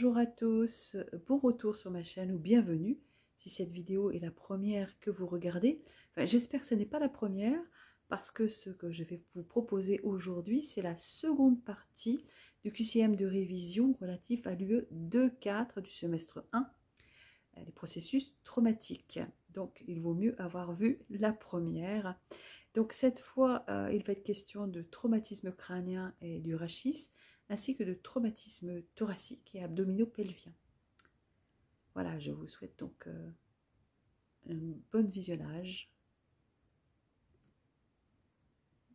Bonjour à tous, bon retour sur ma chaîne ou bienvenue si cette vidéo est la première que vous regardez. J'espère que ce n'est pas la première parce que ce que je vais vous proposer aujourd'hui, c'est la seconde partie du QCM de révision relatif à l'UE 2.4 du semestre 1, euh, les processus traumatiques. Donc, il vaut mieux avoir vu la première. Donc, cette fois, euh, il va être question de traumatisme crânien et du rachis, ainsi que de traumatismes thoraciques et abdominaux pelviens. Voilà, je vous souhaite donc euh, un bon visionnage.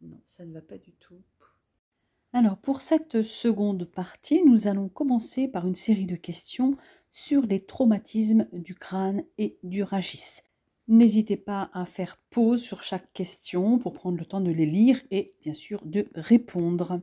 Non, ça ne va pas du tout. Alors pour cette seconde partie, nous allons commencer par une série de questions sur les traumatismes du crâne et du rachis. N'hésitez pas à faire pause sur chaque question pour prendre le temps de les lire et bien sûr de répondre.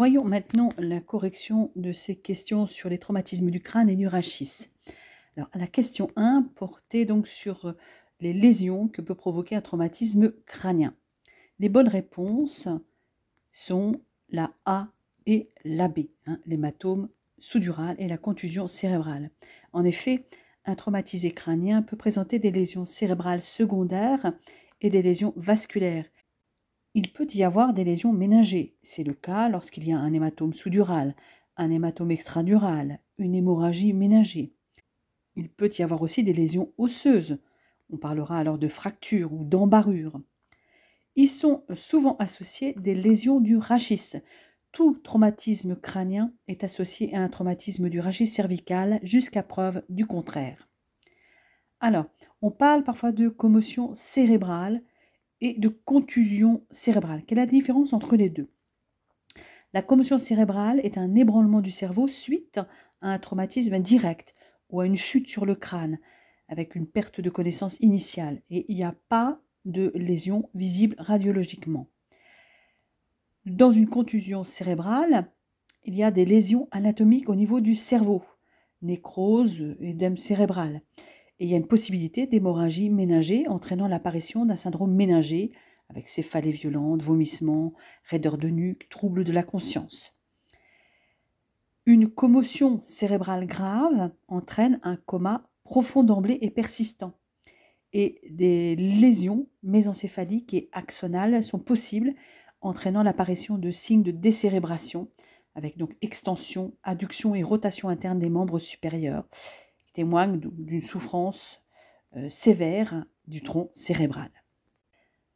Voyons maintenant la correction de ces questions sur les traumatismes du crâne et du rachis. la question 1 portait donc sur euh, les lésions que peut provoquer un traumatisme crânien. Les bonnes réponses sont la A et la B, hein, l'hématome sous et la contusion cérébrale. En effet, un traumatisé crânien peut présenter des lésions cérébrales secondaires et des lésions vasculaires il peut y avoir des lésions ménagées. C'est le cas lorsqu'il y a un hématome sous-dural, un hématome extradural, une hémorragie ménagée. Il peut y avoir aussi des lésions osseuses. On parlera alors de fractures ou d'embarures. Ils sont souvent associés des lésions du rachis. Tout traumatisme crânien est associé à un traumatisme du rachis cervical jusqu'à preuve du contraire. Alors, on parle parfois de commotion cérébrale, et de contusion cérébrale. Quelle est la différence entre les deux La commotion cérébrale est un ébranlement du cerveau suite à un traumatisme direct ou à une chute sur le crâne avec une perte de connaissance initiale et il n'y a pas de lésion visible radiologiquement. Dans une contusion cérébrale, il y a des lésions anatomiques au niveau du cerveau, nécrose, édème cérébrale. Et il y a une possibilité d'hémorragie ménagée entraînant l'apparition d'un syndrome ménager avec céphalées violentes, vomissements, raideur de nuque, troubles de la conscience. Une commotion cérébrale grave entraîne un coma profond d'emblée et persistant. Et des lésions mésencéphaliques et axonales sont possibles, entraînant l'apparition de signes de décérébration, avec donc extension, adduction et rotation interne des membres supérieurs, témoigne d'une souffrance euh, sévère du tronc cérébral.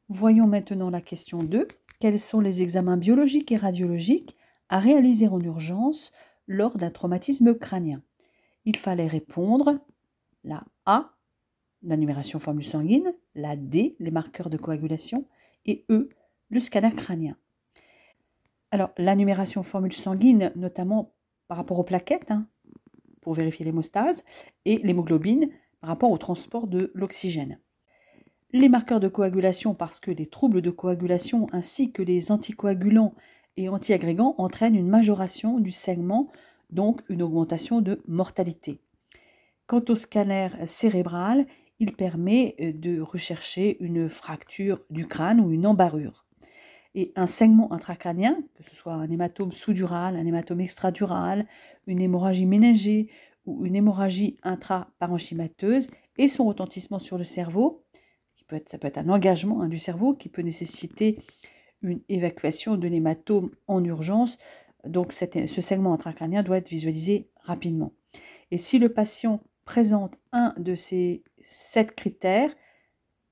Voyons maintenant la question 2. Quels sont les examens biologiques et radiologiques à réaliser en urgence lors d'un traumatisme crânien Il fallait répondre la A, la numération formule sanguine, la D, les marqueurs de coagulation, et E, le scanner crânien. Alors, la numération formule sanguine, notamment par rapport aux plaquettes, hein, pour vérifier l'hémostase et l'hémoglobine par rapport au transport de l'oxygène. Les marqueurs de coagulation parce que les troubles de coagulation ainsi que les anticoagulants et antiagrégants entraînent une majoration du segment, donc une augmentation de mortalité. Quant au scanner cérébral, il permet euh, de rechercher une fracture du crâne ou une embarrure et un segment intracrânien, que ce soit un hématome sous-dural, un hématome extradural, une hémorragie ménagée ou une hémorragie intraparenchymateuse, et son retentissement sur le cerveau, qui peut être, ça peut être un engagement hein, du cerveau qui peut nécessiter une évacuation de l'hématome en urgence. Donc ce segment intracrânien doit être visualisé rapidement. Et si le patient présente un de ces sept critères,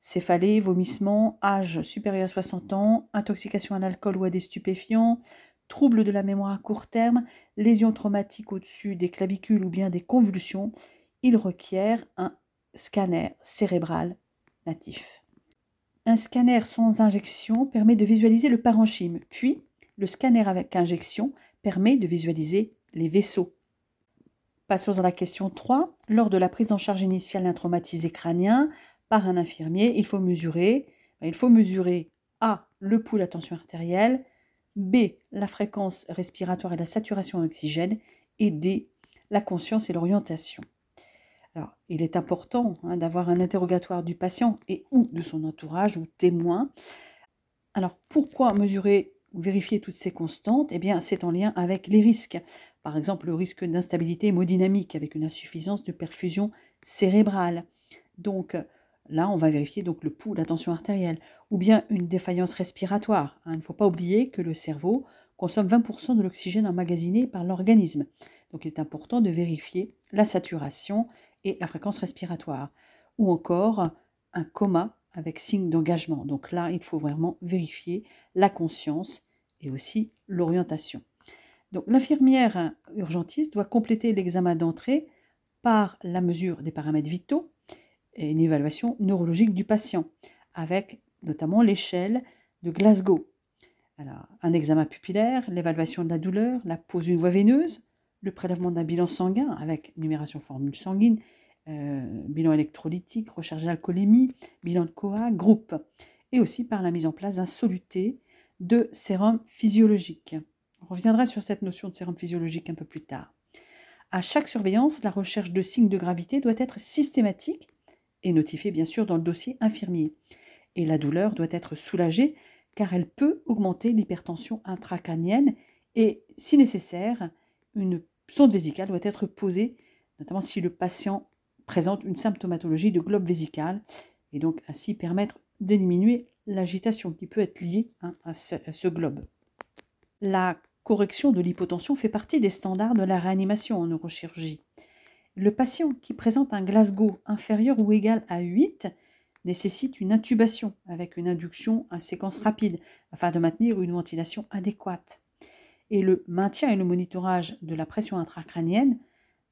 Céphalée, vomissement, âge supérieur à 60 ans, intoxication à l'alcool ou à des stupéfiants, troubles de la mémoire à court terme, lésions traumatiques au-dessus des clavicules ou bien des convulsions, il requiert un scanner cérébral natif. Un scanner sans injection permet de visualiser le parenchyme, puis le scanner avec injection permet de visualiser les vaisseaux. Passons à la question 3. Lors de la prise en charge initiale d'un traumatisé crânien, par un infirmier, il faut mesurer, ben, il faut mesurer A, le pouls, la tension artérielle, B, la fréquence respiratoire et la saturation en oxygène, et D, la conscience et l'orientation. Alors, il est important hein, d'avoir un interrogatoire du patient et ou de son entourage ou témoin. Alors, pourquoi mesurer ou vérifier toutes ces constantes Eh bien, c'est en lien avec les risques. Par exemple, le risque d'instabilité hémodynamique avec une insuffisance de perfusion cérébrale. Donc, Là, on va vérifier donc le pouls, la tension artérielle, ou bien une défaillance respiratoire. Hein. Il ne faut pas oublier que le cerveau consomme 20% de l'oxygène emmagasiné par l'organisme. Donc il est important de vérifier la saturation et la fréquence respiratoire. Ou encore un coma avec signe d'engagement. Donc là, il faut vraiment vérifier la conscience et aussi l'orientation. Donc l'infirmière urgentiste doit compléter l'examen d'entrée par la mesure des paramètres vitaux, et une évaluation neurologique du patient, avec notamment l'échelle de Glasgow. un examen pupillaire, l'évaluation de la douleur, la pose d'une voie veineuse, le prélèvement d'un bilan sanguin avec numération formule sanguine, euh, bilan électrolytique, recherche d'alcoolémie, bilan de COA, groupe, et aussi par la mise en place d'un soluté de sérum physiologique. On reviendra sur cette notion de sérum physiologique un peu plus tard. À chaque surveillance, la recherche de signes de gravité doit être systématique et notifiée bien sûr dans le dossier infirmier. Et la douleur doit être soulagée car elle peut augmenter l'hypertension intracanienne et, si nécessaire, une sonde vésicale doit être posée, notamment si le patient présente une symptomatologie de globe vésical et donc ainsi permettre de diminuer l'agitation qui peut être liée hein, à ce globe. La correction de l'hypotension fait partie des standards de la réanimation en neurochirurgie. Le patient qui présente un Glasgow inférieur ou égal à 8 nécessite une intubation avec une induction à séquence rapide afin de maintenir une ventilation adéquate. Et le maintien et le monitorage de la pression intracrânienne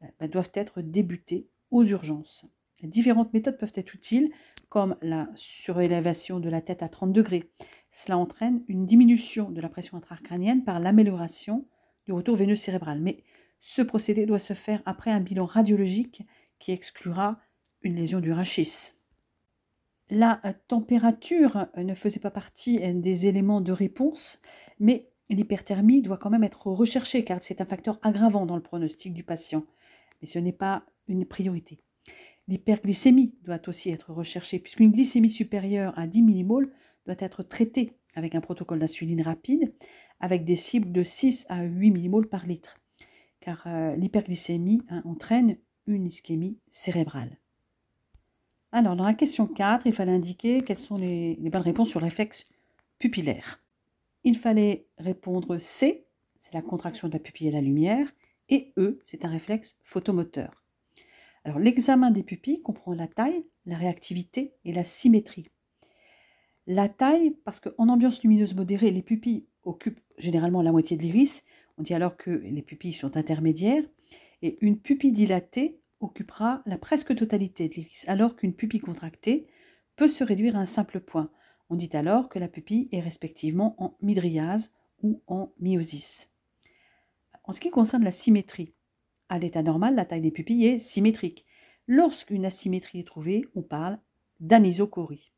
euh, bah, doivent être débutés aux urgences. Différentes méthodes peuvent être utiles, comme la surélévation de la tête à 30 degrés. Cela entraîne une diminution de la pression intracrânienne par l'amélioration du retour veineux cérébral. Mais ce procédé doit se faire après un bilan radiologique qui exclura une lésion du rachis. La température ne faisait pas partie euh, des éléments de réponse, mais l'hyperthermie doit quand même être recherchée car c'est un facteur aggravant dans le pronostic du patient. Mais ce n'est pas une priorité. L'hyperglycémie doit aussi être recherchée puisqu'une glycémie supérieure à 10 mm doit être traitée avec un protocole d'insuline rapide avec des cibles de 6 à 8 mm par litre car euh, l'hyperglycémie hein, entraîne une ischémie cérébrale. Alors, dans la question 4, il fallait indiquer quelles sont les, bonnes réponses sur le réflexe pupillaire. Il fallait répondre C, c'est la contraction de la pupille à la lumière, et E, c'est un réflexe photomoteur. Alors, l'examen des pupilles comprend la taille, la réactivité et la symétrie. La taille, parce qu'en ambiance lumineuse modérée, les pupilles occupent généralement la moitié de l'iris, on dit alors que les pupilles sont intermédiaires et une pupille dilatée occupera la presque totalité de l'iris, alors qu'une pupille contractée peut se réduire à un simple point. On dit alors que la pupille est respectivement en midriase ou en myosis. En ce qui concerne la symétrie, à l'état normal, la taille des pupilles est symétrique. Lorsqu'une asymétrie est trouvée, on parle d'anisochorie.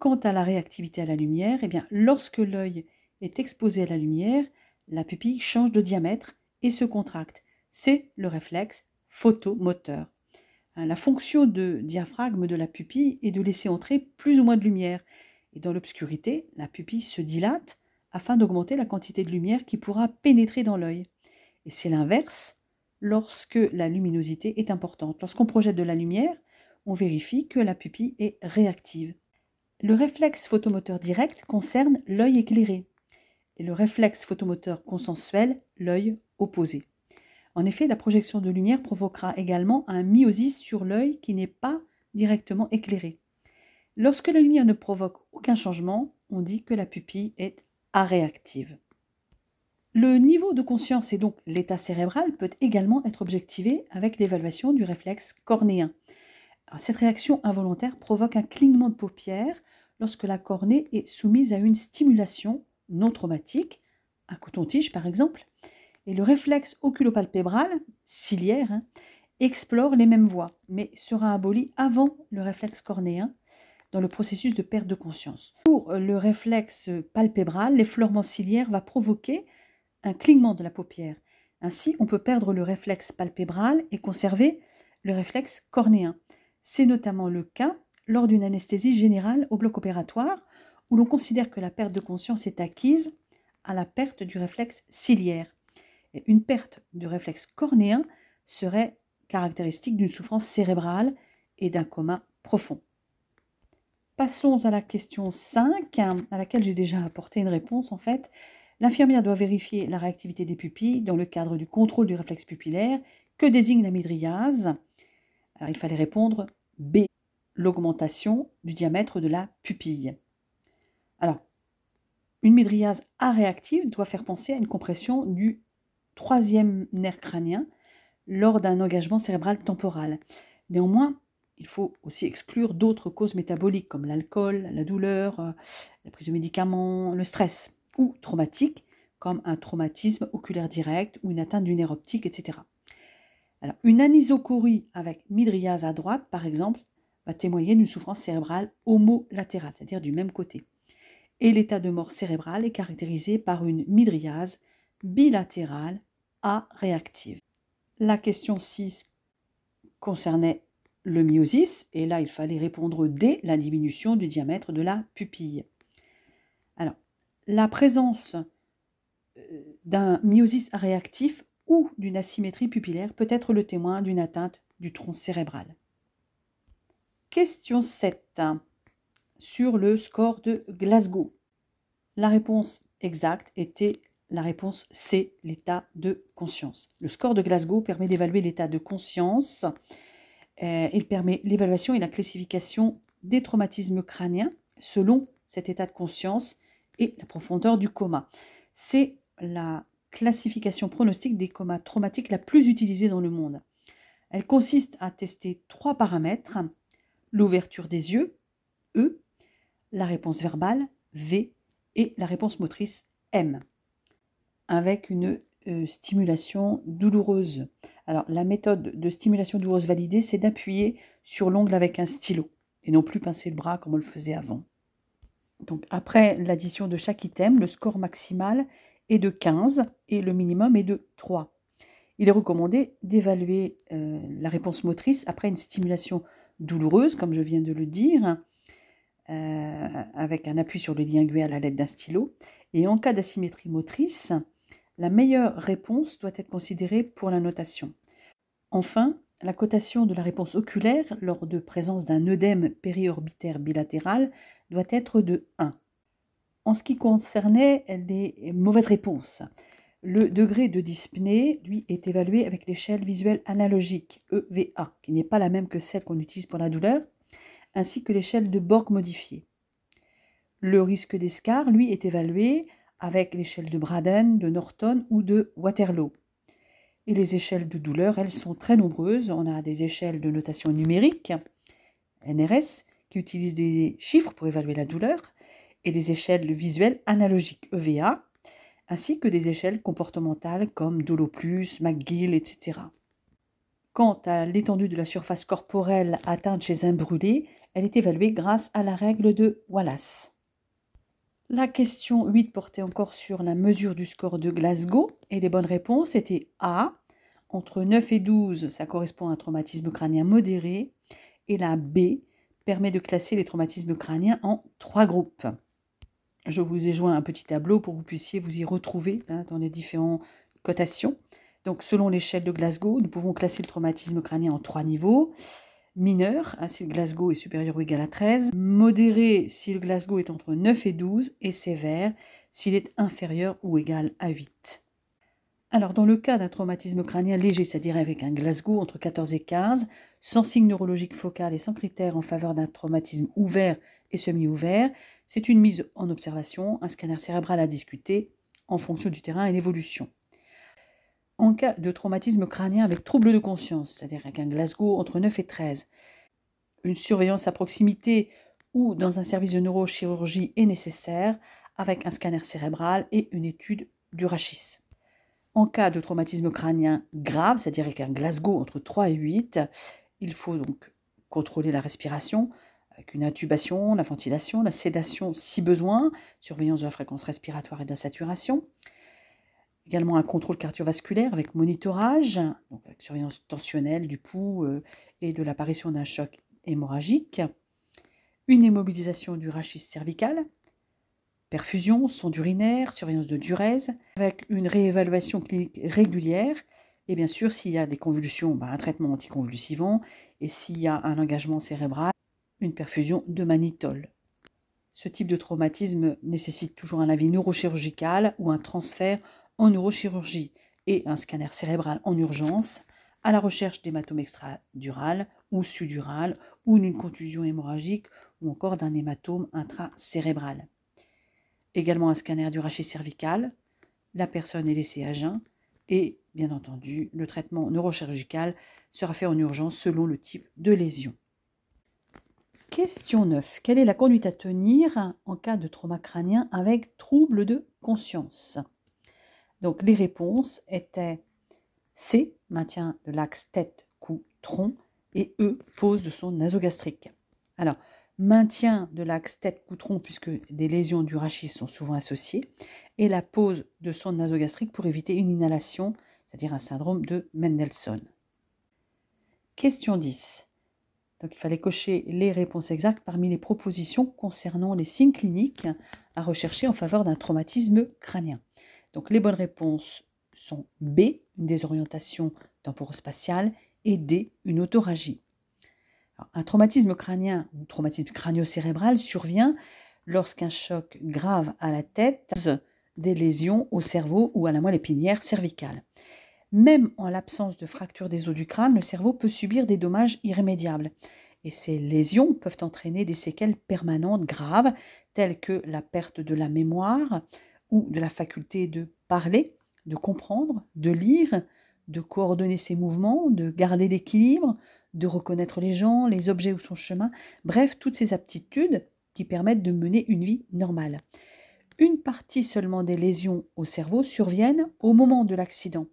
Quant à la réactivité à la lumière, eh bien, lorsque l'œil est exposé à la lumière, la pupille change de diamètre et se contracte. C'est le réflexe photomoteur. Euh, la fonction de diaphragme de la pupille est de laisser entrer plus ou moins de lumière. Et dans l'obscurité, la pupille se dilate afin d'augmenter la quantité de lumière qui pourra pénétrer dans l'œil. Et c'est l'inverse lorsque la luminosité est importante. Lorsqu'on projette de la lumière, on vérifie que la pupille est réactive. Le réflexe photomoteur direct concerne l'œil éclairé et le réflexe photomoteur consensuel, l'œil opposé. En effet, la projection de lumière provoquera également un myosis sur l'œil qui n'est pas directement éclairé. Lorsque la lumière ne provoque aucun changement, on dit que la pupille est aréactive. Le niveau de conscience et donc l'état cérébral peut également être objectivé avec l'évaluation du réflexe cornéen. cette réaction involontaire provoque un clignement de paupières lorsque la cornée est soumise à une stimulation non traumatique, un coton-tige par exemple, et le réflexe oculopalpébral, ciliaire, hein, explore les mêmes voies, mais sera aboli avant le réflexe cornéen dans le processus de perte de conscience. Pour le réflexe palpébral, l'effleurement ciliaire va provoquer un clignement de la paupière. Ainsi, on peut perdre le réflexe palpébral et conserver le réflexe cornéen. C'est notamment le cas lors d'une anesthésie générale au bloc opératoire où l'on considère que la perte de conscience est acquise à la perte du réflexe ciliaire. une perte du réflexe cornéen serait caractéristique d'une souffrance cérébrale et d'un coma profond. Passons à la question 5, à laquelle j'ai déjà apporté une réponse en fait. L'infirmière doit vérifier la réactivité des pupilles dans le cadre du contrôle du réflexe pupillaire. Que désigne la midriase Alors il fallait répondre B, l'augmentation du diamètre de la pupille. Alors, une midriase réactive doit faire penser à une compression du troisième nerf crânien lors d'un engagement cérébral temporal. Néanmoins, il faut aussi exclure d'autres causes métaboliques comme l'alcool, la douleur, euh, la prise de médicaments, le stress ou traumatiques comme un traumatisme oculaire direct ou une atteinte du nerf optique, etc. Alors, une anisocorie avec midriase à droite, par exemple, va témoigner d'une souffrance cérébrale homolatérale, c'est-à-dire du même côté et l'état de mort cérébrale est caractérisé par une mydriase bilatérale A réactive. La question 6 concernait le myosis, et là il fallait répondre dès la diminution du diamètre de la pupille. Alors, la présence euh, d'un myosis réactif ou d'une asymétrie pupillaire peut être le témoin d'une atteinte du tronc cérébral. Question 7 sur le score de Glasgow La réponse exacte était la réponse C, l'état de conscience. Le score de Glasgow permet d'évaluer l'état de conscience. Euh, il permet l'évaluation et la classification des traumatismes crâniens selon cet état de conscience et la profondeur du coma. C'est la classification pronostique des comas traumatiques la plus utilisée dans le monde. Elle consiste à tester trois paramètres l'ouverture des yeux, E, la réponse verbale V et la réponse motrice M, avec une euh, stimulation douloureuse. Alors la méthode de stimulation douloureuse validée, c'est d'appuyer sur l'ongle avec un stylo et non plus pincer le bras comme on le faisait avant. Donc après l'addition de chaque item, le score maximal est de 15 et le minimum est de 3. Il est recommandé d'évaluer euh, la réponse motrice après une stimulation douloureuse, comme je viens de le dire, euh, avec un appui sur le lingual à l'aide d'un stylo. Et en cas d'asymétrie motrice, la meilleure réponse doit être considérée pour la notation. Enfin, la cotation de la réponse oculaire lors de présence d'un œdème périorbitaire bilatéral doit être de 1. En ce qui concernait les mauvaises réponses, le degré de dyspnée, lui, est évalué avec l'échelle visuelle analogique, EVA, qui n'est pas la même que celle qu'on utilise pour la douleur, ainsi que l'échelle de Borg modifiée. Le risque d'escarre, lui, est évalué avec l'échelle de Braden, de Norton ou de Waterloo. Et les échelles de douleur, elles sont très nombreuses. On a des échelles de notation numérique, NRS, qui utilisent des chiffres pour évaluer la douleur, et des échelles visuelles analogiques, EVA, ainsi que des échelles comportementales comme Doloplus, McGill, etc. Quant à l'étendue de la surface corporelle atteinte chez un brûlé, elle est évaluée grâce à la règle de Wallace. La question 8 portait encore sur la mesure du score de Glasgow et les bonnes réponses étaient A. Entre 9 et 12, ça correspond à un traumatisme crânien modéré. Et la B permet de classer les traumatismes crâniens en trois groupes. Je vous ai joint un petit tableau pour que vous puissiez vous y retrouver hein, dans les différentes cotations. Donc selon l'échelle de Glasgow, nous pouvons classer le traumatisme crânien en trois niveaux mineur, si le Glasgow est supérieur ou égal à 13, modéré si le Glasgow est entre 9 et 12, et sévère s'il est inférieur ou égal à 8. Alors, dans le cas d'un traumatisme crânien léger, c'est-à-dire avec un Glasgow entre 14 et 15, sans signe neurologique focal et sans critère en faveur d'un traumatisme ouvert et semi-ouvert, c'est une mise en observation, un scanner cérébral à discuter en fonction du terrain et l'évolution en cas de traumatisme crânien avec trouble de conscience, c'est-à-dire avec un Glasgow entre 9 et 13. Une surveillance à proximité ou dans un service de neurochirurgie est nécessaire avec un scanner cérébral et une étude du rachis. En cas de traumatisme crânien grave, c'est-à-dire avec un Glasgow entre 3 et 8, il faut donc contrôler la respiration avec une intubation, la ventilation, la sédation si besoin, surveillance de la fréquence respiratoire et de la saturation également un contrôle cardiovasculaire avec monitorage, donc avec surveillance tensionnelle du pouls euh, et de l'apparition d'un choc hémorragique, une immobilisation du rachis cervical, perfusion, sonde urinaire, surveillance de durèse, avec une réévaluation clinique régulière. Et bien sûr, s'il y a des convulsions, bah, un traitement anticonvulsivant, et s'il y a un engagement cérébral, une perfusion de manitol. Ce type de traumatisme nécessite toujours un avis neurochirurgical ou un transfert en neurochirurgie et un scanner cérébral en urgence à la recherche d'hématomes extradural ou sudural ou d'une contusion hémorragique ou encore d'un hématome intracérébral. Également un scanner du rachis cervical, la personne est laissée à jeun et bien entendu le traitement neurochirurgical sera fait en urgence selon le type de lésion. Question 9. Quelle est la conduite à tenir en cas de trauma crânien avec trouble de conscience donc les réponses étaient C, maintien de l'axe tête, cou, tronc, et E, pose de son nasogastrique. Alors, maintien de l'axe tête tronc puisque des lésions du rachis sont souvent associées, et la pose de son nasogastrique pour éviter une inhalation, c'est-à-dire un syndrome de Mendelssohn. Question 10. Donc il fallait cocher les réponses exactes parmi les propositions concernant les signes cliniques à rechercher en faveur d'un traumatisme crânien. Donc les bonnes réponses sont B, une désorientation temporospatiale, et D, une autoragie. un traumatisme crânien ou traumatisme crânio-cérébral survient lorsqu'un choc grave à la tête des lésions au cerveau ou à la moelle épinière cervicale. Même en l'absence de fracture des os du crâne, le cerveau peut subir des dommages irrémédiables. Et ces lésions peuvent entraîner des séquelles permanentes graves, telles que la perte de la mémoire, ou de la faculté de parler, de comprendre, de lire, de coordonner ses mouvements, de garder l'équilibre, de reconnaître les gens, les objets ou son chemin, bref, toutes ces aptitudes qui permettent de mener une vie normale. Une partie seulement des lésions au cerveau surviennent au moment de l'accident.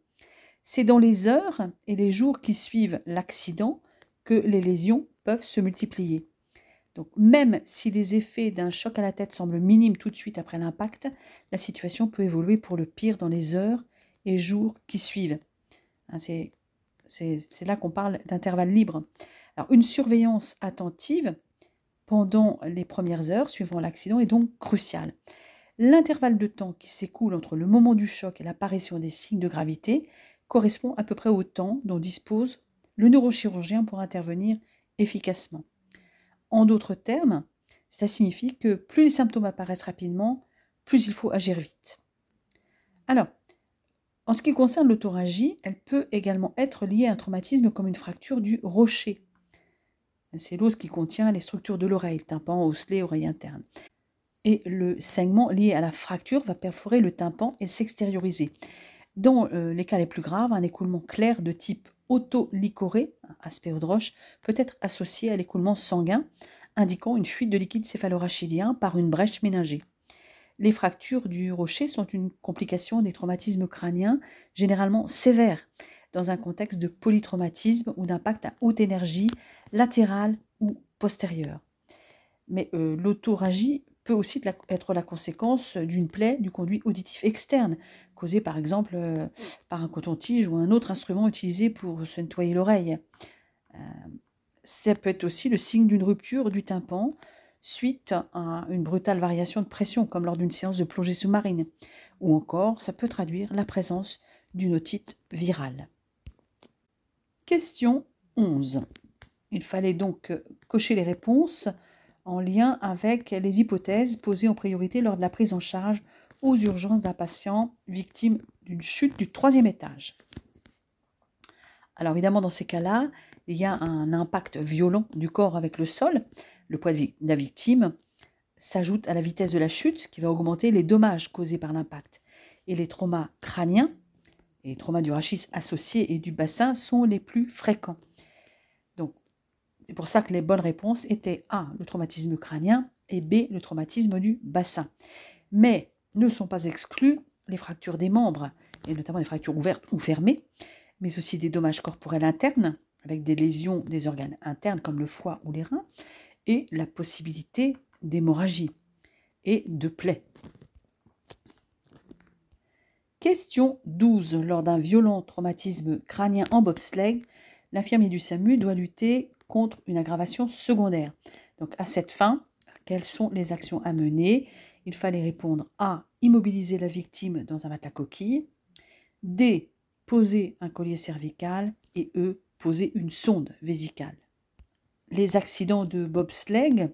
C'est dans les heures et les jours qui suivent l'accident que les lésions peuvent se multiplier même si les effets d'un choc à la tête semblent minimes tout de suite après l'impact, la situation peut évoluer pour le pire dans les heures et jours qui suivent. Hein, c'est, là qu'on parle d'intervalle libre. une surveillance attentive pendant les premières heures suivant l'accident est donc cruciale. L'intervalle de temps qui s'écoule entre le moment du choc et l'apparition des signes de gravité correspond à peu près au temps dont dispose le neurochirurgien pour intervenir efficacement. En d'autres termes, cela signifie que plus les symptômes apparaissent rapidement, plus il faut agir vite. Alors, en ce qui concerne l'autoragie, elle peut également être liée à un traumatisme comme une fracture du rocher. C'est l'os qui contient les structures de l'oreille, tympan, osselet, oreille interne. Et le saignement lié à la fracture va perforer le tympan et s'extérioriser. Dans euh, les cas les plus graves, un écoulement clair de type de roche, peut être associé à l'écoulement sanguin, indiquant une fuite de liquide céphalorachidien par une brèche méningée. Les fractures du rocher sont une complication des traumatismes crâniens, généralement sévères, dans un contexte de polytraumatisme ou d'impact à haute énergie, latérale ou postérieure. Mais euh, l'autoragie peut aussi être la conséquence d'une plaie du conduit auditif externe, causée par exemple euh, par un coton-tige ou un autre instrument utilisé pour se nettoyer l'oreille. Euh, ça peut être aussi le signe d'une rupture du tympan suite à une brutale variation de pression, comme lors d'une séance de plongée sous-marine. Ou encore, ça peut traduire la présence d'une otite virale. Question 11. Il fallait donc cocher les réponses en lien avec les hypothèses posées en priorité lors de la prise en charge aux urgences d'un patient victime d'une chute du troisième étage. Alors évidemment, dans ces cas-là, il y a un impact violent du corps avec le sol. Le poids de la victime s'ajoute à la vitesse de la chute, ce qui va augmenter les dommages causés par l'impact. Et les traumas crâniens, les traumas du rachis associés et du bassin sont les plus fréquents. C'est pour ça que les bonnes réponses étaient A, le traumatisme crânien, et B, le traumatisme du bassin. Mais ne sont pas exclues les fractures des membres, et notamment les fractures ouvertes ou fermées, mais aussi des dommages corporels internes, avec des lésions des organes internes comme le foie ou les reins, et la possibilité d'hémorragie et de plaies. Question 12. Lors d'un violent traumatisme crânien en bobsleigh, l'infirmier du SAMU doit lutter contre une aggravation secondaire. Donc à cette fin, quelles sont les actions à mener Il fallait répondre A. Immobiliser la victime dans un matelas coquille. D. Poser un collier cervical. Et E. Poser une sonde vésicale. Les accidents de bobsleigh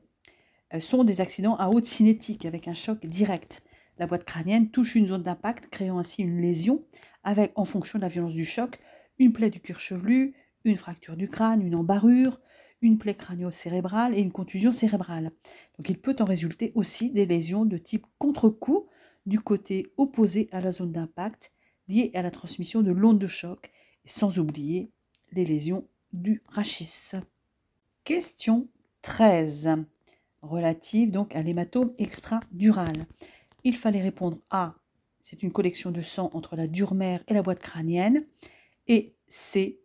euh, sont des accidents à haute cinétique avec un choc direct. La boîte crânienne touche une zone d'impact, créant ainsi une lésion, avec, en fonction de la violence du choc, une plaie du cuir chevelu, une fracture du crâne, une embarrure, une plaie crânio-cérébrale et une contusion cérébrale. Donc il peut en résulter aussi des lésions de type contre-coup du côté opposé à la zone d'impact liées à la transmission de l'onde de choc, sans oublier les lésions du rachis. Question 13, relative donc à l'hématome extra-dural. Il fallait répondre A, c'est une collection de sang entre la dure mère et la boîte crânienne, et C,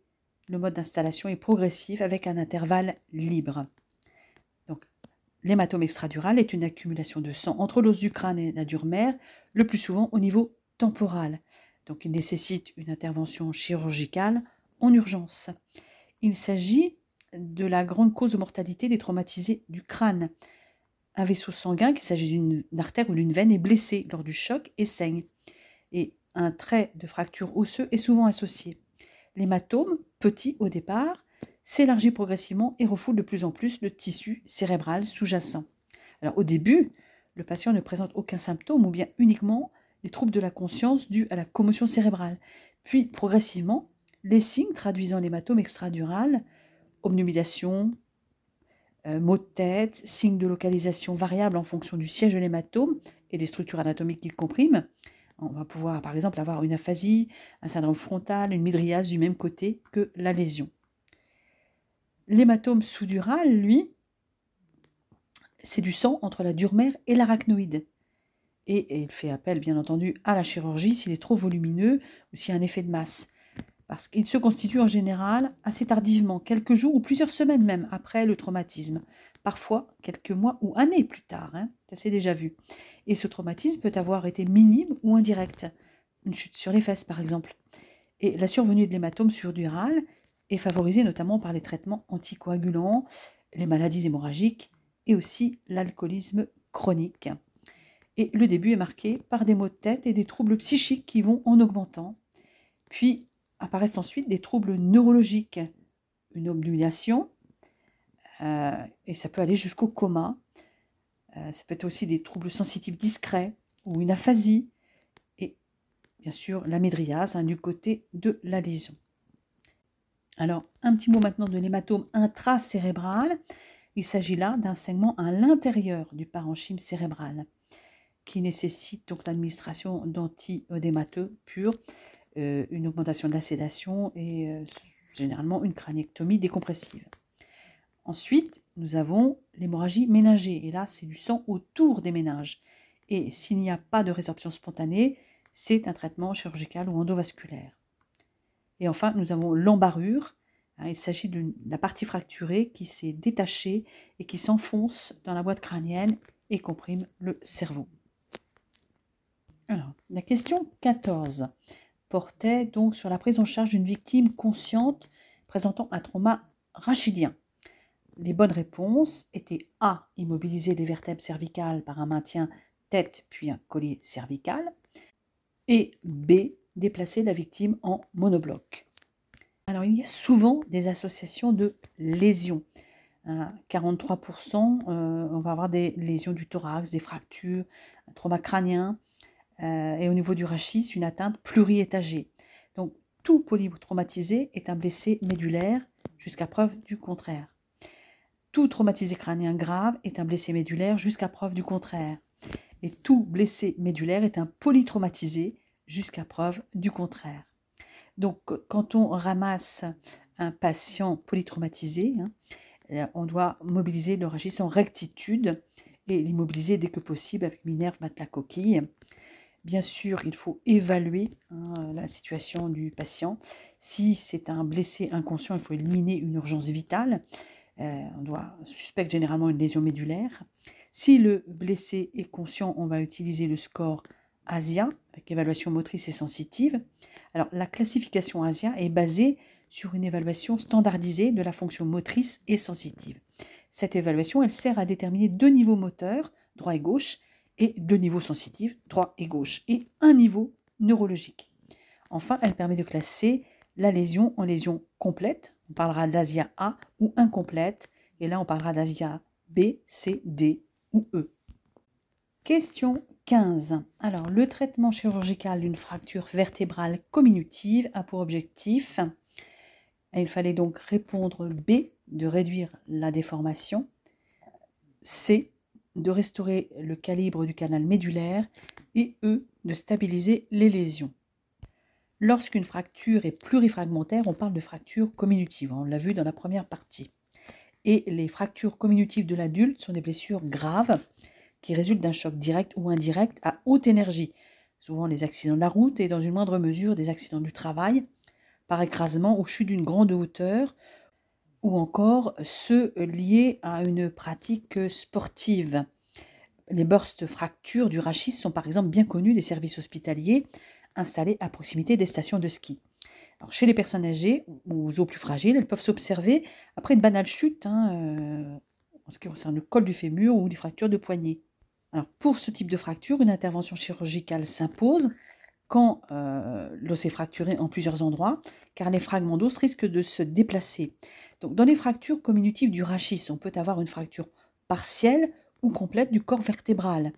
le mode d'installation est progressif avec un intervalle libre. Donc, l'hématome extradural est une accumulation de sang entre l'os du crâne et la dure mère, le plus souvent au niveau temporal. Donc, il nécessite une intervention chirurgicale en urgence. Il s'agit de la grande cause de mortalité des traumatisés du crâne. Un vaisseau sanguin, qu'il s'agisse d'une artère ou d'une veine, est blessé lors du choc et saigne. Et un trait de fracture osseuse est souvent associé. L'hématome petit au départ, s'élargit progressivement et refoule de plus en plus le tissu cérébral sous-jacent. Alors au début, le patient ne présente aucun symptôme ou bien uniquement les troubles de la conscience dus à la commotion cérébrale. Puis progressivement, les signes traduisant l'hématome extradural, obnubilation, euh, maux de tête, signes de localisation variable en fonction du siège de l'hématome et des structures anatomiques qu'il comprime, on va pouvoir, par exemple, avoir une aphasie, un syndrome frontal, une mydriase du même côté que la lésion. L'hématome sous lui, c'est du sang entre la dure mère et l'arachnoïde. et il fait appel, bien entendu, à la chirurgie s'il est trop volumineux ou s'il y a un effet de masse. Parce qu'il se constitue en général assez tardivement, quelques jours ou plusieurs semaines même après le traumatisme parfois quelques mois ou années plus tard. Hein, ça s'est déjà vu. Et ce traumatisme peut avoir été minime ou indirect, une chute sur les fesses par exemple. Et la survenue de l'hématome surdural est favorisée notamment par les traitements anticoagulants, les maladies hémorragiques et aussi l'alcoolisme chronique. Et le début est marqué par des maux de tête et des troubles psychiques qui vont en augmentant. Puis apparaissent ensuite des troubles neurologiques, une obnubilation, euh, et ça peut aller jusqu'au coma. Euh, ça peut être aussi des troubles sensitifs discrets ou une aphasie. Et bien sûr, la médriase hein, du côté de la lésion. Alors, un petit mot maintenant de l'hématome intracérébral. Il s'agit là d'un segment à l'intérieur du parenchyme cérébral qui nécessite donc l'administration danti purs, euh, une augmentation de la sédation et généralement une craniectomie décompressive. Ensuite, nous avons l'hémorragie ménagée. Et là, c'est du sang autour des méninges. Et s'il n'y a pas de résorption spontanée, c'est un traitement chirurgical ou endovasculaire. Et enfin, nous avons l'embarrure. Hein, il s'agit de la partie fracturée qui s'est détachée et qui s'enfonce dans la boîte crânienne et comprime le cerveau. la question 14 portait donc sur la prise en charge d'une victime consciente présentant un trauma rachidien les bonnes réponses étaient A. Immobiliser les vertèbres cervicales par un maintien tête puis un collier cervical. Et B. Déplacer la victime en monobloc. Alors il y a souvent des associations de lésions. 43%, hein. euh, on va avoir des lésions du thorax, des fractures, un trauma crânien euh, et au niveau du rachis, une atteinte pluriétagée. Donc tout polytraumatisé est un blessé médulaire jusqu'à preuve du contraire. Tout traumatisé crânien grave est un blessé médulaire jusqu'à preuve du contraire. Et tout blessé médulaire est un polytraumatisé jusqu'à preuve du contraire. Donc, quand on ramasse un patient polytraumatisé, hein, euh, on doit mobiliser l'oragis en rectitude et l'immobiliser dès que possible avec Minerve, matelas, coquille. Bien sûr, il faut évaluer hein, la situation du patient. Si c'est un blessé inconscient, il faut éliminer une urgence vitale. Euh, on doit suspecte généralement une lésion médulaire. Si le blessé est conscient, on va utiliser le score ASIA, avec évaluation motrice et sensitive. Alors, la classification ASIA est basée sur une évaluation standardisée de la fonction motrice et sensitive. Cette évaluation, elle sert à déterminer deux niveaux moteurs, droit et gauche, et deux niveaux sensitifs, droit et gauche, et un niveau neurologique. Enfin, elle permet de classer la lésion en lésion complète, on parlera d'Asia A ou incomplète, et là on parlera d'Asia B, C, D ou E. Question 15. Alors, le traitement chirurgical d'une fracture vertébrale comminutive a pour objectif, il fallait donc répondre B, de réduire la déformation, C, de restaurer le calibre du canal médulaire, et E, de stabiliser les lésions. Lorsqu'une fracture est plurifragmentaire, on parle de fracture comminutive. On l'a vu dans la première partie. Et les fractures comminutives de l'adulte sont des blessures graves qui résultent d'un choc direct ou indirect à haute énergie. Souvent les accidents de la route et dans une moindre mesure des accidents du travail, par écrasement ou chute d'une grande hauteur, ou encore ceux liés à une pratique sportive. Les bursts fractures du rachis sont par exemple bien connus des services hospitaliers installées à proximité des stations de ski. Alors, chez les personnes âgées ou aux os plus fragiles, elles peuvent s'observer après une banale chute, hein, euh, en ce qui concerne le col du fémur ou les fractures de poignet. pour ce type de fracture, une intervention chirurgicale s'impose quand euh, l'os est fracturé en plusieurs endroits, car les fragments d'os risquent de se déplacer. Donc, dans les fractures comminutives du rachis, on peut avoir une fracture partielle ou complète du corps vertébral,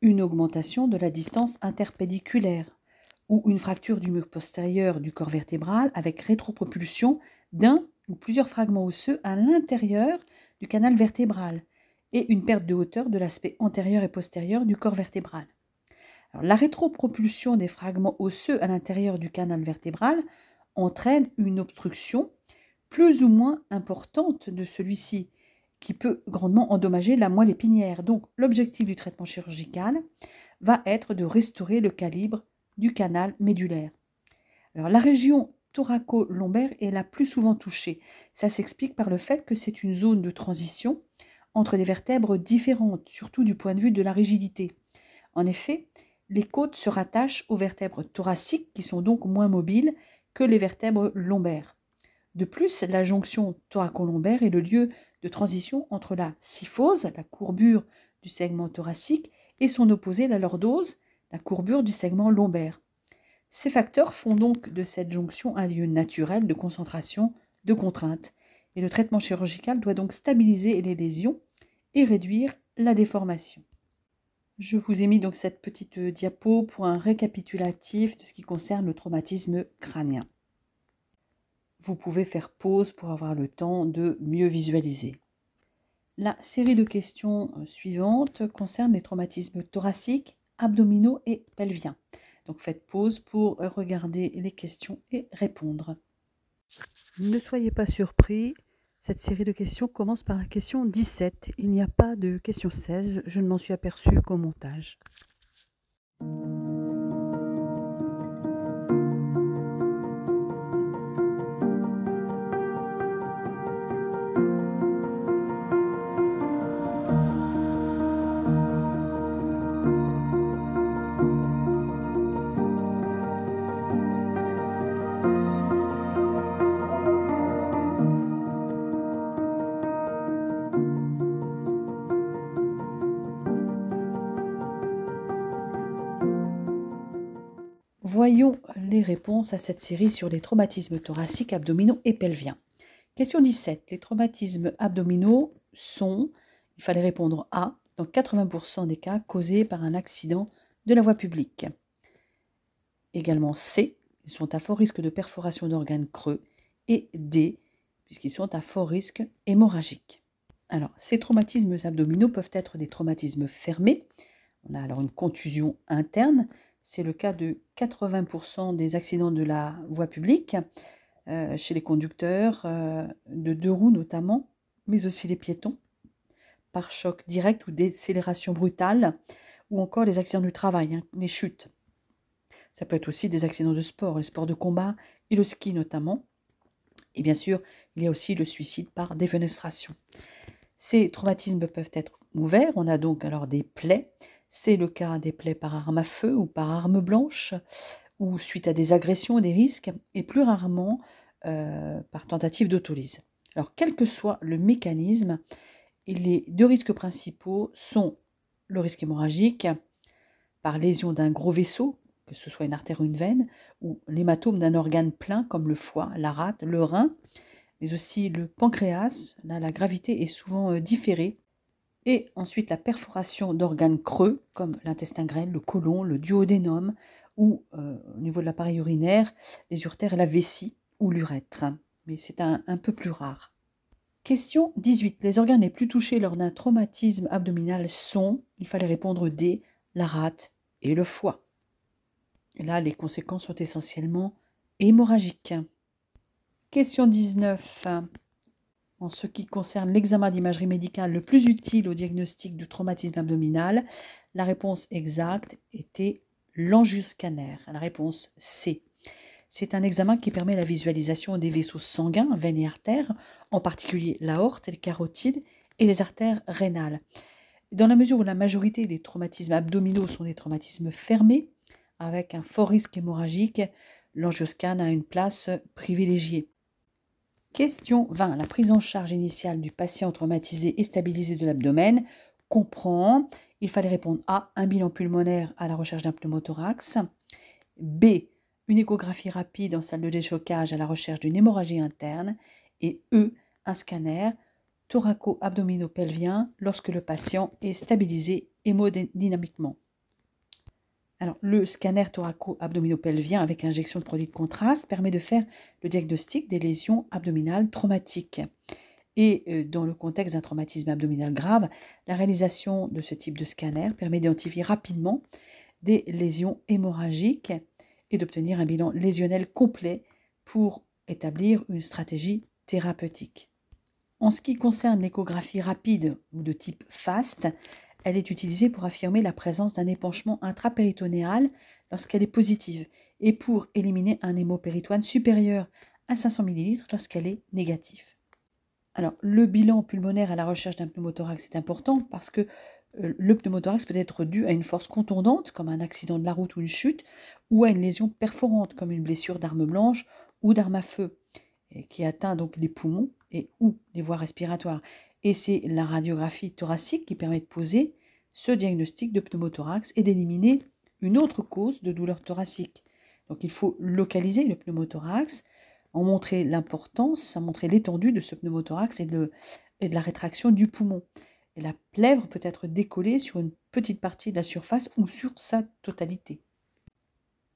une augmentation de la distance interpédiculaire, ou une fracture du mur postérieur du corps vertébral avec rétropropulsion d'un ou plusieurs fragments osseux à l'intérieur du canal vertébral et une perte de hauteur de l'aspect antérieur et postérieur du corps vertébral. la rétropropulsion des fragments osseux à l'intérieur du canal vertébral entraîne une obstruction plus ou moins importante de celui-ci, qui peut grandement endommager la moelle épinière. Donc l'objectif du traitement chirurgical va être de restaurer le calibre du canal médulaire. Alors, la région thoraco-lombaire est la plus souvent touchée. Ça s'explique par le fait que c'est une zone de transition entre des vertèbres différentes, surtout du point de vue de la rigidité. En effet, les côtes se rattachent aux vertèbres thoraciques qui sont donc moins mobiles que les vertèbres lombaires. De plus, la jonction thoracolombaire est le lieu de transition entre la syphose, la courbure du segment thoracique, et son opposé, la lordose, la courbure du segment lombaire. Ces facteurs font donc de cette jonction un lieu naturel de concentration, de contraintes et le traitement chirurgical doit donc stabiliser les lésions et réduire la déformation. Je vous ai mis donc cette petite euh, diapo pour un récapitulatif de ce qui concerne le traumatisme crânien. Vous pouvez faire pause pour avoir le temps de mieux visualiser. La série de questions euh, suivantes concerne les traumatismes thoraciques, abdominaux et pelviens. Donc faites pause pour regarder les questions et répondre. Ne soyez pas surpris, cette série de questions commence par la question 17. Il n'y a pas de question 16, je ne m'en suis aperçue qu'au montage. Voyons les réponses à cette série sur les traumatismes thoraciques, abdominaux et pelviens. Question 17. Les traumatismes abdominaux sont, il fallait répondre A, dans 80% des cas causés par un accident de la voie publique. Également C, ils sont à fort risque de perforation d'organes creux, et D, puisqu'ils sont à fort risque hémorragique. Alors, ces traumatismes abdominaux peuvent être des traumatismes fermés. On a alors une contusion interne, c'est le cas de 80% des accidents de la voie publique, euh, chez les conducteurs, euh, de deux roues notamment, mais aussi les piétons, par choc direct ou décélération brutale, ou encore les accidents du travail, hein, les chutes. Ça peut être aussi des accidents de sport, les sports de combat et le ski notamment. Et bien sûr, il y a aussi le suicide par défenestration. Ces traumatismes peuvent être ouverts, on a donc alors des plaies, c'est le cas des plaies par arme à feu ou par arme blanche, ou suite à des agressions et des risques, et plus rarement euh, par tentative d'autolyse. Alors, quel que soit le mécanisme, les deux risques principaux sont le risque hémorragique par lésion d'un gros vaisseau, que ce soit une artère ou une veine, ou l'hématome d'un organe plein comme le foie, la rate, le rein, mais aussi le pancréas. Là, la gravité est souvent euh, différée et ensuite la perforation d'organes creux comme l'intestin grêle, le côlon, le duodénum ou euh, au niveau de l'appareil urinaire, les urtères et la vessie ou l'urètre. Mais c'est un, un peu plus rare. Question 18. Les organes les plus touchés lors d'un traumatisme abdominal sont, il fallait répondre D, la rate et le foie. là, les conséquences sont essentiellement hémorragiques. Question 19 en ce qui concerne l'examen d'imagerie médicale le plus utile au diagnostic du traumatisme abdominal, la réponse exacte était l'angioscanner, la réponse C. C'est un examen qui permet la visualisation des vaisseaux sanguins, veines et artères, en particulier l'aorte et le carotide et les artères rénales. Dans la mesure où la majorité des traumatismes abdominaux sont des traumatismes fermés, avec un fort risque hémorragique, l'angioscan a une place privilégiée. Question 20. La prise en charge initiale du patient traumatisé et stabilisé de l'abdomen comprend, il fallait répondre A, un bilan pulmonaire à la recherche d'un pneumothorax, B, une échographie rapide en salle de déchocage à la recherche d'une hémorragie interne, et E, un scanner thoraco-abdominopelvien lorsque le patient est stabilisé hémodynamiquement. Alors, le scanner thoraco-abdominopelvien avec injection de produits de contraste permet de faire le diagnostic des lésions abdominales traumatiques. Et euh, dans le contexte d'un traumatisme abdominal grave, la réalisation de ce type de scanner permet d'identifier rapidement des lésions hémorragiques et d'obtenir un bilan lésionnel complet pour établir une stratégie thérapeutique. En ce qui concerne l'échographie rapide ou de type FAST, elle est utilisée pour affirmer la présence d'un épanchement intrapéritonéal lorsqu'elle est positive et pour éliminer un hémopéritoine supérieur à 500 ml lorsqu'elle est négative. Alors, le bilan pulmonaire à la recherche d'un pneumothorax est important parce que euh, le pneumothorax peut être dû à une force contondante, comme un accident de la route ou une chute, ou à une lésion perforante, comme une blessure d'arme blanche ou d'arme à feu, qui atteint donc les poumons et ou les voies respiratoires. Et c'est la radiographie thoracique qui permet de poser ce diagnostic de pneumothorax et d'éliminer une autre cause de douleur thoracique. Donc il faut localiser le pneumothorax, en montrer l'importance, en montrer l'étendue de ce pneumothorax et de, la rétraction du poumon. Et la plèvre peut être décollée sur une petite partie de la surface ou sur sa totalité.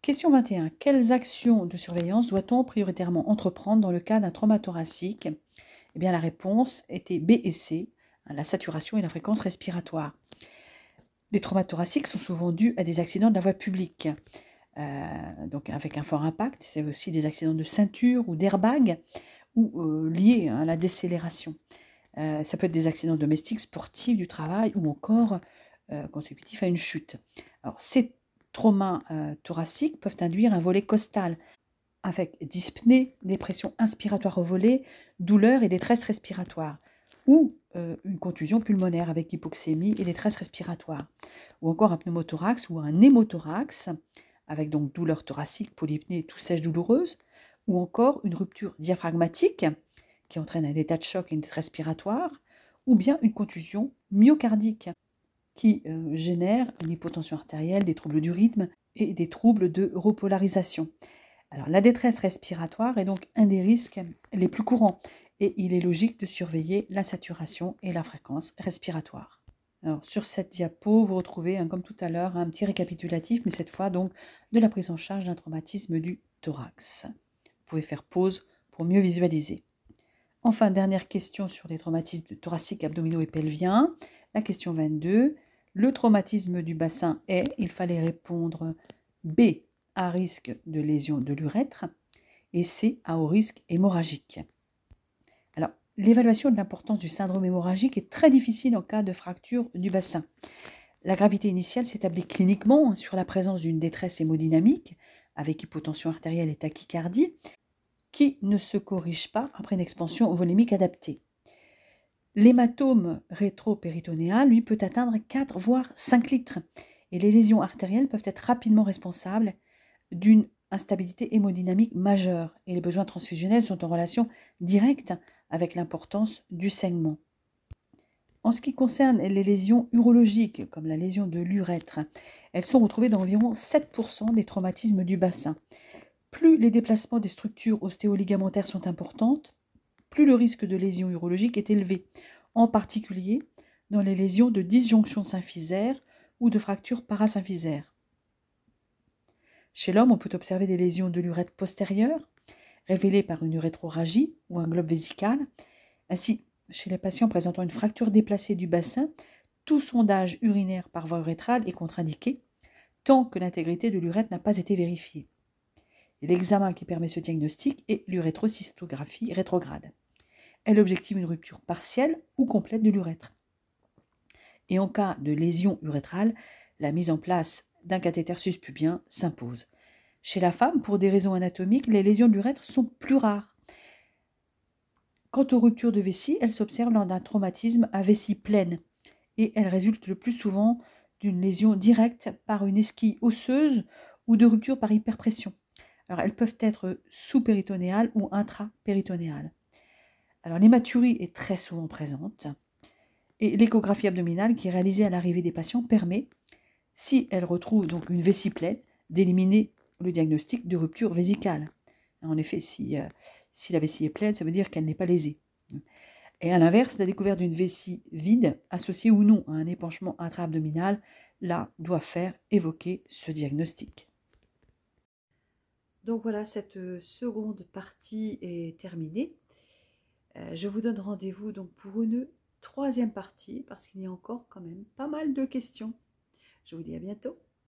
Question 21. Quelles actions de surveillance doit-on prioritairement entreprendre dans le cas d'un trauma thoracique eh la réponse était B et C, hein, la saturation et la fréquence respiratoire. Les traumas thoraciques sont souvent dus à des accidents de la voie publique, euh, donc avec un fort impact. C'est aussi des accidents de ceinture ou d'airbag, ou euh, liés hein, à la décélération. Euh, ça peut être des accidents domestiques, sportifs, du travail, ou encore consécutifs à une chute. ces traumas thoraciques peuvent induire un volet costal, avec dyspnée, dépression inspiratoire au volet, douleur et détresse respiratoire, ou euh, une contusion pulmonaire avec hypoxémie et détresse respiratoire, ou encore un pneumothorax ou un hémothorax avec donc douleur thoracique, polypnée, tout sèche douloureuse, ou encore une rupture diaphragmatique qui entraîne un état de choc et une détresse respiratoire, ou bien une contusion myocardique qui euh, génère une hypotension artérielle, des troubles du rythme et des troubles de repolarisation la détresse respiratoire est donc un des risques les plus courants et il est logique de surveiller la saturation et la fréquence respiratoire. sur cette diapo, vous retrouvez, hein, comme tout à l'heure, un petit récapitulatif, mais cette fois donc de la prise en charge d'un traumatisme du thorax. Vous pouvez faire pause pour mieux visualiser. Enfin, dernière question sur les traumatismes thoraciques, abdominaux et pelviens. La question 22. Le traumatisme du bassin est, il fallait répondre B à risque de lésion de l'urètre et C à haut risque hémorragique. Alors, l'évaluation de l'importance du syndrome hémorragique est très difficile en cas de fracture du bassin. La gravité initiale s'établit cliniquement sur la présence d'une détresse hémodynamique avec hypotension artérielle et tachycardie qui ne se corrige pas après une expansion volémique adaptée. L'hématome rétropéritonéal, lui, peut atteindre 4 voire 5 litres et les lésions artérielles peuvent être rapidement responsables d'une instabilité hémodynamique majeure et les besoins transfusionnels sont en relation directe avec l'importance du saignement. En ce qui concerne les lésions urologiques, comme la lésion de l'urètre, elles sont retrouvées dans environ 7% des traumatismes du bassin. Plus les déplacements des structures ostéoligamentaires sont importantes, plus le risque de lésion urologique est élevé, en particulier dans les lésions de disjonction symphysaire ou de fracture parasymphysaire. Chez l'homme, on peut observer des lésions de l'urètre postérieure, révélées par une urétroragie ou un globe vésical. Ainsi, chez les patients présentant une fracture déplacée du bassin, tout sondage urinaire par voie urétrale est contre-indiqué, tant que l'intégrité de l'urètre n'a pas été vérifiée. L'examen qui permet ce diagnostic est l'urétrocystographie rétrograde. Elle objective une rupture partielle ou complète de l'urètre. Et en cas de lésion urétrale, la mise en place d'un cathéter pubien s'impose. Chez la femme, pour des raisons anatomiques, les lésions l'urètre sont plus rares. Quant aux ruptures de vessie, elles s'observent lors d'un traumatisme à vessie pleine et elles résultent le plus souvent d'une lésion directe par une esquille osseuse ou de rupture par hyperpression. Alors elles peuvent être sous-péritonéales ou intra-péritonéales. Alors l'hématurie est très souvent présente et l'échographie abdominale qui est réalisée à l'arrivée des patients permet si elle retrouve donc une vessie pleine, d'éliminer le diagnostic de rupture vésicale. En effet, euh, si, la vessie est pleine, ça veut dire qu'elle n'est pas lésée. Et à l'inverse, la découverte d'une vessie vide, associée ou non à un épanchement intra-abdominal, là, doit faire évoquer ce diagnostic. Donc voilà, cette euh, seconde partie est terminée. Euh, je vous donne rendez-vous donc pour une troisième partie parce qu'il y a encore quand même pas mal de questions. Je vous dis à bientôt.